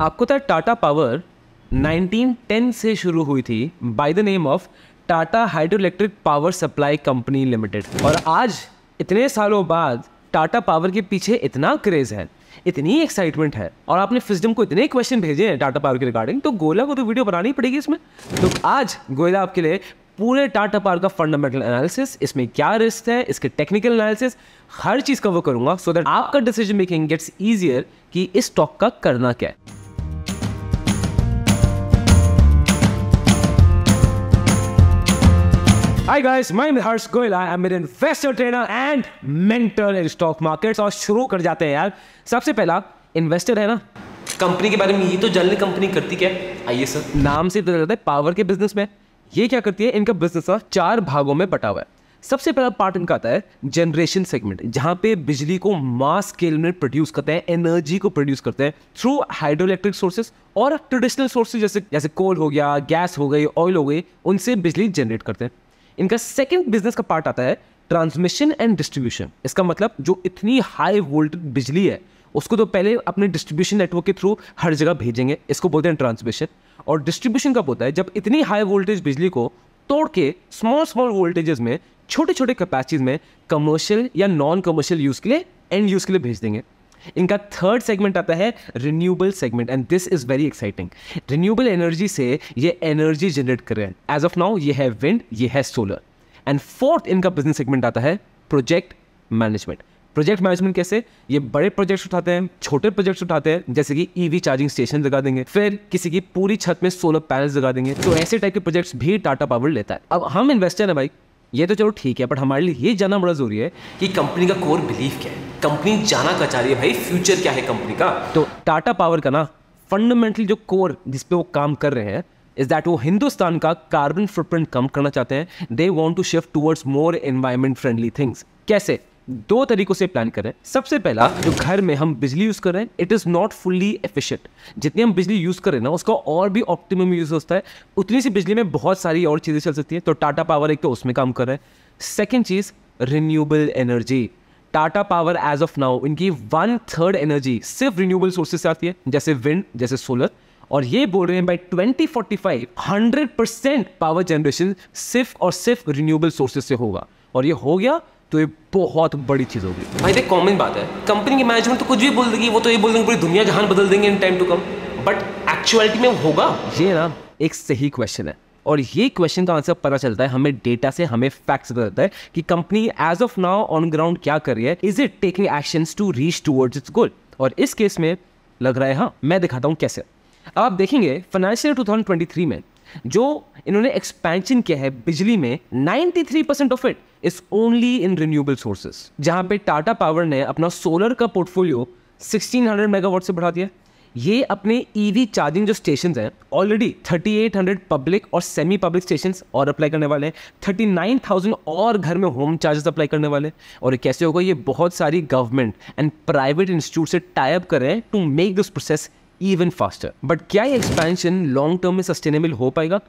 आपको था टाटा पावर 1910 से शुरू हुई थी by the name of Tata hydro electric power supply company limited और आज इतने सालों बाद टाटा पावर के पीछे इतना क्रेज है इतनी एक्साइटमेंट है और आपने फिजडम को इतने क्वेश्चन भेजे हैं टाटा पावर के रिगार्डिंग तो गोला को तो वीडियो बनानी पड़ेगी इसमें तो आज गोला आपके लिए पूरे टाटा पावर का फंडामेंटल एनालिसिस इसमें क्या रिस्क है इसके टेक्निकल एनालिसिस हर चीज़ का वो करूँगा सो so दैट आपका डिसीजन मेकिंग गेट्स ईजियर कि इस स्टॉक का करना क्या है हाय गाइस मैं Harsh Goyal I am investor trainer and mentor in stock markets और शुरू कर जाते हैं यार सबसे पहला इन्वेस्टर है ना कंपनी के बारे में ये तो जान कंपनी करती क्या आइए सर नाम से पता चलता है पावर के बिजनेस में ये क्या करती है इनका बिजनेस चार भागों में बटा हुआ है सबसे पहला पार्ट इनका आता है जनरेशन सेगमेंट जहाँ पे बिजली को मास स्केल में प्रोड्यूस करते हैं एनर्जी को प्रोड्यूस करते हैं थ्रू हाइड्रो इलेक्ट्रिक सोर्सेज और ट्रेडिशनल सोर्सेज जैसे जैसे कोल हो गया गैस हो गई ऑयल हो गई उनसे बिजली जनरेट करते हैं इनका सेकेंड बिजनेस का पार्ट आता है ट्रांसमिशन एंड डिस्ट्रीब्यूशन इसका मतलब जो इतनी हाई वोल्टेज बिजली है उसको तो पहले अपने डिस्ट्रीब्यूशन नेटवर्क के थ्रू हर जगह भेजेंगे इसको बोलते हैं ट्रांसमिशन और डिस्ट्रीब्यूशन का होता है जब इतनी हाई वोल्टेज बिजली को तोड़ के स्मॉल स्मॉल वोल्टेजेस में छोटे छोटे कैपेसिटीज में कमर्शियल या नॉन कमर्शियल यूज़ के लिए एंड यूज़ के लिए भेज देंगे इनका थर्ड सेगमेंट आता है renewable segment and this is very exciting renewable energy से ये एनर्जी जनरेट कर रहे हैं एज ऑफ नाउ ये है विंड ये है सोलर एंड फोर्थ इनका बिजनेस सेगमेंट आता है प्रोजेक्ट मैनेजमेंट प्रोजेक्ट मैनेजमेंट कैसे ये बड़े प्रोजेक्ट्स उठाते हैं छोटे प्रोजेक्ट्स उठाते हैं जैसे कि ईवी चार्जिंग स्टेशन लगा देंगे फिर किसी की पूरी छत में सोलर पैनल्स लगा देंगे तो ऐसे टाइप के प्रोजेक्ट्स भी टाटा पावर लेता है अब हम इन्वेस्टर हैं भाई ये तो चलो ठीक है बट हमारे लिए ये जानना बड़ा जरूरी है कि कंपनी का कोर बिलीफ क्या है कंपनी जाना क्या चाह रही है भाई फ्यूचर क्या है कंपनी का तो टाटा पावर का ना फंडामेंटल जो कोर जिसपे वो काम कर रहे हैं इज दैट वो हिंदुस्तान का कार्बन फुटप्रिंट कम करना चाहते हैं they want to shift towards more environment friendly things कैसे दो तरीकों से प्लान करें सबसे पहला जो घर में हम बिजली यूज़ कर रहे हैं it is not fully efficient जितनी हम बिजली यूज़ कर रहे हैं ना उसका और भी ऑप्टिमम यूज़ होता है उतनी सी बिजली में बहुत सारी और चीज़ें चल सकती हैं तो टाटा पावर एक तो उसमें काम कर रहे हैं सेकेंड चीज़ renewable energy Tata power as of now इनकी वन थर्ड एनर्जी सिर्फ रिन्यूएबल सोर्सेज से आती है जैसे विंड जैसे सोलर और ये बोल रहे हैं by 2045 hundred percent power generation सिर्फ और सिर्फ रिन्यूएबल सोर्सेज से होगा और ये हो गया तो ये बहुत बड़ी चीज़ होगी भाई देख कॉमन बात है कंपनी की मैनेजमेंट तो कुछ भी बोल देगी वो तो ये बोल देंगे पूरी दुनिया जहान बदल देंगे in time to come but actuality में होगा ये ना एक सही क्वेश्चन है और ये क्वेश्चन का आंसर पता चलता है हमें डेटा से हमें फैक्ट्स पता चलता है कि company as of now on ground क्या कर रही है is it taking action to reach towards its goal और इस केस में लग रहा है हाँ मैं दिखाता हूँ कैसे आप देखेंगे फाइनेंशियल 2023 में जो इन्होंने एक्सपेंशन किया है बिजली में 93 percent of it is only in renewable sources जहां पे टाटा पावर ने अपना सोलर का पोर्टफोलियो 1600 मेगावाट से बढ़ा दिया ये अपने ईवी e चार्जिंग जो स्टेशन हैं ऑलरेडी 3800 पब्लिक और सेमी पब्लिक स्टेशन और अप्लाई करने वाले हैं 39,000 और घर में होम चार्जेस अप्लाई करने वाले हैं और कैसे होगा ये बहुत सारी गवर्नमेंट एंड प्राइवेट इंस्टीट्यूट से टाइप कर रहे हैं to make this process even faster but क्या ये एक्सपेंशन लॉन्ग टर्म में सस्टेनेबल हो पाएगा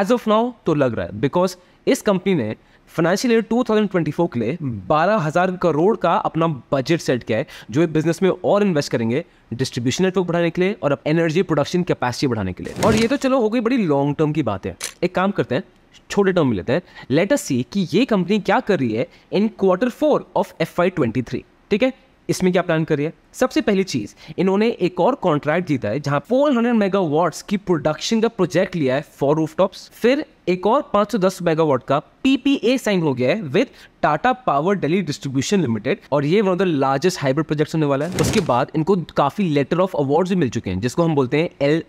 एज ऑफ नाउ तो लग रहा है बिकॉज इस कंपनी ने फाइनेंशियल ईयर 2024 के लिए हम्म। बारह हज़ार करोड़ का अपना बजट सेट किया है जो एक बिजनेस में और इन्वेस्ट करेंगे डिस्ट्रीब्यूशन नेटवर्क बढ़ाने के लिए और एनर्जी प्रोडक्शन कैपेसिटी बढ़ाने के लिए और ये तो चलो हो गई बड़ी लॉन्ग टर्म की बात है एक काम करते हैं छोटे टर्म में लेते हैं लेट अस सी कि ये कंपनी क्या कर रही है in quarter four of F Y twenty three ठीक है इसमें क्या प्लान करिए सबसे पहली चीज इन्होंने एक और कॉन्ट्रैक्ट जीता है जहां 400 मेगावाट्स की प्रोडक्शन का प्रोजेक्ट लिया है फॉर रूफटॉप्स फिर एक और 510 मेगावाट का पीपीए साइन हो गया है with Tata power Delhi distribution limited और ये one of the largest hybrid project होने वाला है उसके बाद इनको काफी लेटर ऑफ अवार्ड भी मिल चुके हैं जिसको हम बोलते हैं एल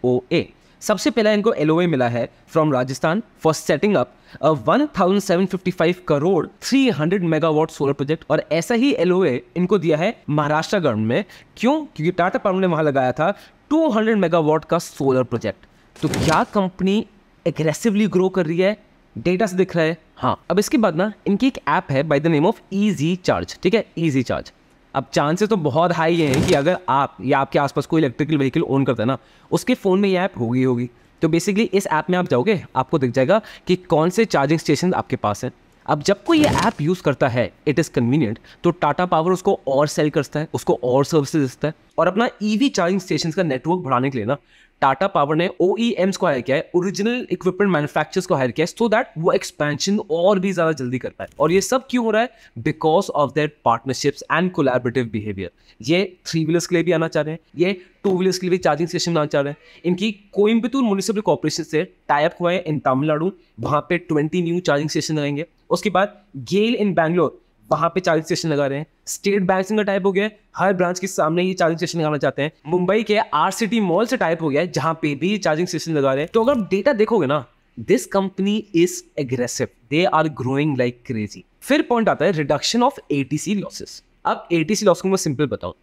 सबसे पहला इनको एल मिला है from Rajasthan for setting up a 1755 crore 300 megawatt solar project और ऐसा ही एल इनको दिया है महाराष्ट्र गवर्नमेंट में क्यों क्योंकि टाटा पावर ने वहां लगाया था टू हंड्रेड मेगावाट का सोलर प्रोजेक्ट तो क्या कंपनी एग्रेसिवली ग्रो कर रही है डेटा से दिख रहा है हाँ अब इसके बाद ना इनकी एक ऐप है by the name of easy charge ठीक है ईजी e चार्ज अब चांसेस तो बहुत हाई हैं कि अगर आप या आपके आसपास कोई इलेक्ट्रिकल व्हीकल ओन करता है ना उसके फ़ोन में ये ऐप होगी होगी तो बेसिकली इस ऐप में आप जाओगे आपको दिख जाएगा कि कौन से चार्जिंग स्टेशन आपके पास हैं अब जब कोई ये ऐप यूज़ करता है इट इज़ कन्वीनियंट तो टाटा पावर उसको और सेल करता है उसको और सर्विसेज देता है और अपना ईवी चार्जिंग स्टेशन का नेटवर्क बढ़ाने के लिए ना टाटा पावर ने ओ ई एम्स को हायर किया है ओरिजिनल इक्विपमेंट मैन्युफैक्चर्स को हायर किया है सो दैट वो एक्सपेंशन और भी ज़्यादा जल्दी कर पाए और ये सब क्यों हो रहा है because of their partnerships and collaborative behaviour ये थ्री व्हीलर्स के लिए भी आना चाह रहे हैं ये टू व्हीलर्स के लिए भी चार्जिंग स्टेशन आना चाह रहे हैं इनकी कोयम्बतूर म्यूनिसिपल कॉरपोरेशन से टाइप हुआ है इन तमिलनाडु वहाँ पे ट्वेंटी न्यू चार्जिंग स्टेशन आएंगे उसके बाद गेल इन बैंगलोर वहां पे चार्जिंग स्टेशन लगा रहे हैं स्टेट बैंक का टाइप हो गया हर ब्रांच के सामने ये चार्जिंग स्टेशन लगाना चाहते हैं मुंबई के आर सिटी मॉल से टाइप हो गया है जहाँ पे भी चार्जिंग स्टेशन लगा रहे हैं तो अगर आप डेटा देखोगे ना this company is aggressive they are growing like crazy फिर पॉइंट आता है रिडक्शन ऑफ ए लॉसेस अब ए लॉस को मैं सिंपल बताऊं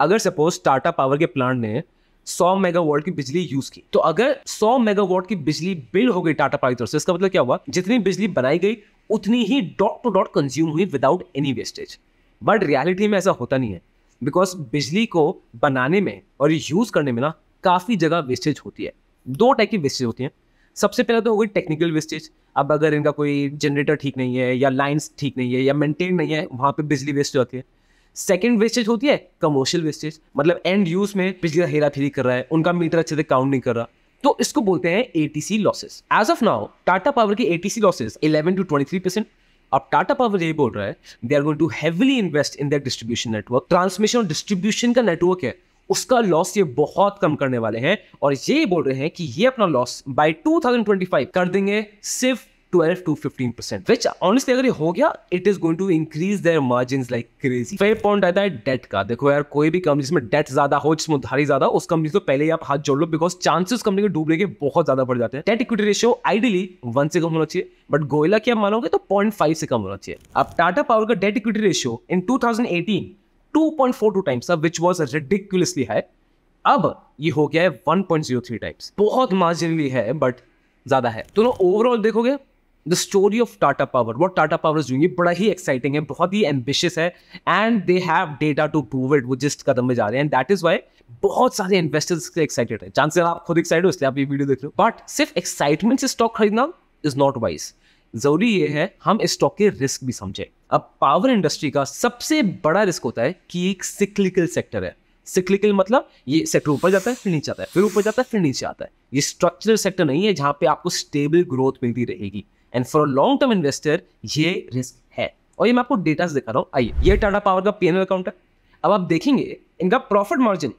अगर सपोज टाटा पावर के प्लांट ने सौ मेगावाट की बिजली यूज की तो अगर सौ मेगावाट की बिजली बिल हो गई टाटा पावर की तरफ से इसका मतलब क्या हुआ जितनी बिजली बनाई गई उतनी ही डॉट टू डॉट कंज्यूम हुई without any wastage but reality में ऐसा होता नहीं है बिकॉज बिजली को बनाने में और यूज करने में ना काफ़ी जगह वेस्टेज होती है दो टाइप की वेस्टेज होती है सबसे पहले तो हो गई टेक्निकल वेस्टेज अब अगर इनका कोई जनरेटर ठीक नहीं है या लाइन्स ठीक नहीं है या मेंटेन नहीं है वहाँ पे बिजली वेस्ट हो जाती है सेकेंड वेस्टेज होती है कमर्शियल वेस्टेज मतलब एंड यूज में बिजली हेरा फेरी कर रहा है उनका मीटर अच्छे से काउंट नहीं कर रहा तो इसको बोलते हैं ATC losses as of now Tata power के ATC losses eleven to 23 percent अब टाटा पावर ये बोल रहा है they are going to heavily invest in that distribution network transmission और डिस्ट्रीब्यूशन का नेटवर्क है उसका लॉस ये बहुत कम करने वाले हैं और ये बोल रहे हैं कि ये अपना लॉस बाय 2025 कर देंगे सिर्फ twelve to fifteen percent which honestly अगर ये हो गया it is going to increase their margin like crazy point आता है डेट का देखो यार कोई भी कंपनी जिसमें डेट ज्यादा हो जिसमें उधारी ज्यादा उस कंपनी को तो पहले ही आप हाथ जोड़ लो बिकॉज चांसेस कंपनी के डूबने के बहुत ज्यादा बढ़ जाते हैं debt equity ratio ideally one से कम होना चाहिए बट गोयला की आप मानोगे तो पॉइंट फाइव से कम होना चाहिए अब टाटा पावर का debt equity ratio in two thousand eighteen two point four two times which was अब ये हो गया है 1.03 टाइम्स बहुत मार्जिनली है बट ज्यादा है तो ओवरऑल देखोगे the story of Tata power what Tata power is बड़ा ही एक्साइटिंग है बहुत ही एम्बिशियस है and they have data to prove it वो जिस कदम में जा रहे हैं एंड दैट इज वाई बहुत सारे इन्वेस्टर्स एक्साइटेड है चांसेस आप खुद एक्साइट हो इसलिए आप ये वीडियो देख रहे हो बट सिर्फ एक्साइटमेंट से स्टॉक खरीदना इज नॉट वाइज जरूरी ये है हम इस स्टॉक के रिस्क भी समझें अब पावर इंडस्ट्री का सबसे बड़ा रिस्क होता है कि एक सिक्लिकल सेक्टर है सिक्लिकल मतलब ये सेक्टर ऊपर जाता है फिर नीचे आता है फिर ऊपर जाता है फिर नीचे आता है ये स्ट्रक्चरल सेक्टर नहीं है जहां पे आपको स्टेबल ग्रोथ मिलती रहेगी and for long term investor ये रिस्क है और ये मैं आपको डेटा दिखा रहा हूँ आइए ये टाटा पावर का पी एन अकाउंट है अब आप देखेंगे इनका प्रॉफिट मार्जिन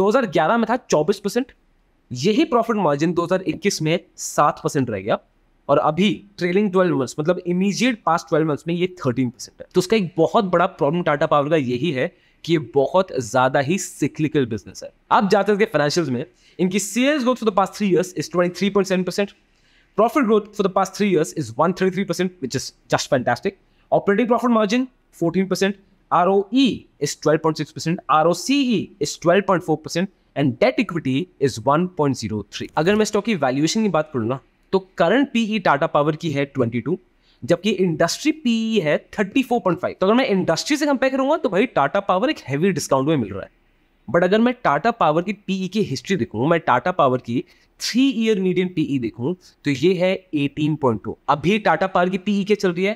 2011 में था 24 परसेंट यही प्रॉफिट मार्जिन 2021 में 7 परसेंट रह गया और अभी ट्रेलिंग 12 मंथ्स मतलब इमीजिएट पास्ट 12 मंथ्स में ये 13 परसेंट है तो उसका एक बहुत बड़ा प्रॉब्लम टाटा पावर का यही है कि ये बहुत ज़्यादा ही सिक्लिकल बिजनेस है आप जाते हैं फाइनेंशियल में इनकी sales growth for the past three years is twenty Profit growth for the past three years is 133%, which is just fantastic. Operating profit margin, 14%. ROE is 12.6%. ROCE is 12.4%. And debt equity is 1.03 अगर मैं stock की valuation की बात करूँ ना तो current PE Tata power की है 22 जबकि इंडस्ट्री पीई e है 34.5 तो अगर मैं इंडस्ट्री से कंपेयर करूंगा तो भाई टाटा पावर एक हैवी डिस्काउंट में मिल रहा है बट अगर मैं टाटा पावर की पीई e की हिस्ट्री देखूँ मैं टाटा पावर की थ्री ईयर मीडियम पीई देखूँ तो ये है एटीन पॉइंट टू अभी टाटा पावर की पीई e क्या चल रही है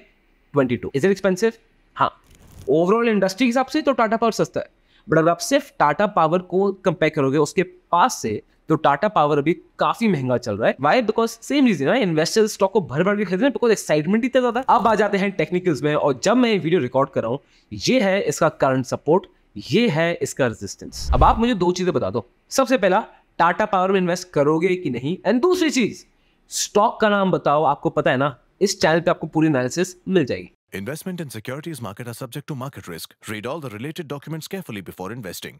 twenty two is it expensive हाँ ओवरऑल इंडस्ट्री के हिसाब से तो टाटा पावर सस्ता है बट अगर आप सिर्फ टाटा पावर को कंपेयर करोगे उसके पास से तो टाटा पावर अभी काफी महंगा चल रहा है वाई बिकॉज सेम रीजन है इन्वेस्टर्स स्टॉक को भर भर के खरीद रहे हैं बिकॉज एक्साइटमेंट इतना ज्यादा अब आ जाते हैं टेक्निकल्स में और जब मैं वीडियो रिकॉर्ड कर रहा हूँ ये है इसका करंट सपोर्ट ये है इसका रेजिस्टेंस अब आप मुझे दो चीजें बता दो सबसे पहला टाटा पावर में इन्वेस्ट करोगे कि नहीं एंड दूसरी चीज स्टॉक का नाम बताओ आपको पता है ना इस चैनल पे आपको पूरी एनालिसिस मिल जाएगी investment in securities market are subject to market risk read all the related documents carefully before investing